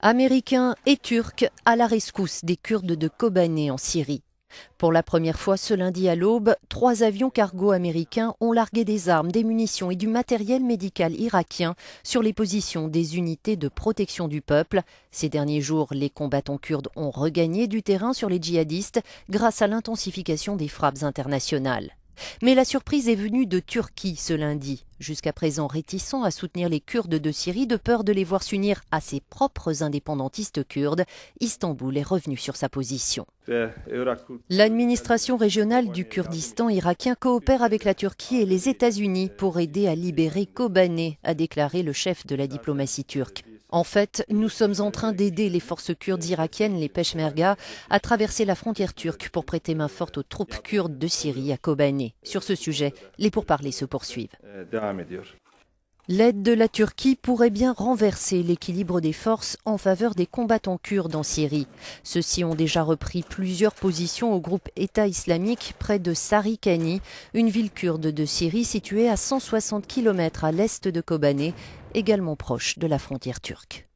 Américains et Turcs à la rescousse des Kurdes de Kobané en Syrie. Pour la première fois ce lundi à l'aube, trois avions cargo américains ont largué des armes, des munitions et du matériel médical irakien sur les positions des unités de protection du peuple. Ces derniers jours, les combattants kurdes ont regagné du terrain sur les djihadistes grâce à l'intensification des frappes internationales. Mais la surprise est venue de Turquie ce lundi, jusqu'à présent réticent à soutenir les Kurdes de Syrie de peur de les voir s'unir à ses propres indépendantistes kurdes. Istanbul est revenu sur sa position. L'administration régionale du Kurdistan irakien coopère avec la Turquie et les États-Unis pour aider à libérer Kobané, a déclaré le chef de la diplomatie turque. En fait, nous sommes en train d'aider les forces kurdes irakiennes, les Peshmerga, à traverser la frontière turque pour prêter main forte aux troupes kurdes de Syrie à Kobané. Sur ce sujet, les pourparlers se poursuivent. L'aide de la Turquie pourrait bien renverser l'équilibre des forces en faveur des combattants kurdes en Syrie. Ceux-ci ont déjà repris plusieurs positions au groupe État islamique près de Sarikani, une ville kurde de Syrie située à 160 km à l'est de Kobané, également proche de la frontière turque.